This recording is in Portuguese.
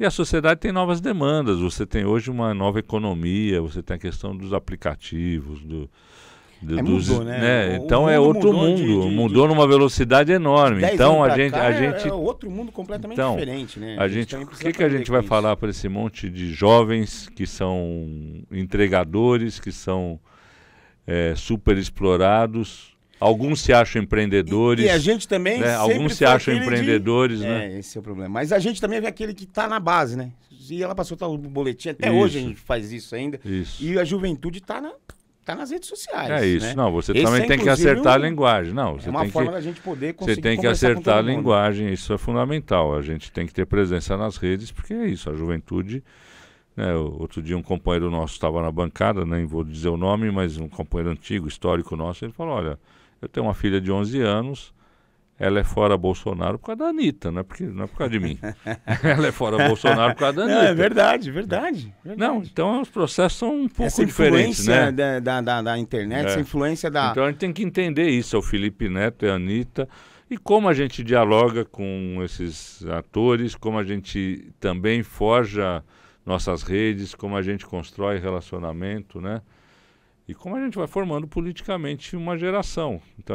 E a sociedade tem novas demandas. Você tem hoje uma nova economia, você tem a questão dos aplicativos, do, do, é, dos, mudou, né? né? Então é outro mudou mundo, de, de, mudou de, numa velocidade enorme. Então a gente, a gente é, outro mundo completamente então, diferente, né? A gente, o que que a gente vai isso. falar para esse monte de jovens que são entregadores, que são é, super explorados, Alguns se acham empreendedores. E, e a gente também. Né? Alguns se acham empreendedores, de... né? É, esse é o problema. Mas a gente também é aquele que está na base, né? E ela passou tal boletim, até isso. hoje a gente faz isso ainda. Isso. E a juventude está na, tá nas redes sociais. É isso. Né? Não, você Esse também é, tem que acertar a linguagem. Não, você é uma tem forma que, da gente poder conseguir. Você tem que acertar a linguagem, isso é fundamental. A gente tem que ter presença nas redes, porque é isso, a juventude é, outro dia um companheiro nosso estava na bancada, nem vou dizer o nome, mas um companheiro antigo, histórico nosso, ele falou, olha, eu tenho uma filha de 11 anos, ela é fora Bolsonaro por causa da Anitta, não é, porque, não é por causa de mim. ela é fora Bolsonaro por causa da Anitta. Não, é verdade, verdade, verdade. Não, então os processos são um pouco essa diferentes, né? Da, da, da internet, é. essa influência da. Então a gente tem que entender isso, é o Felipe Neto e é a Anitta. E como a gente dialoga com esses atores, como a gente também forja nossas redes, como a gente constrói relacionamento, né? E como a gente vai formando politicamente uma geração. Então,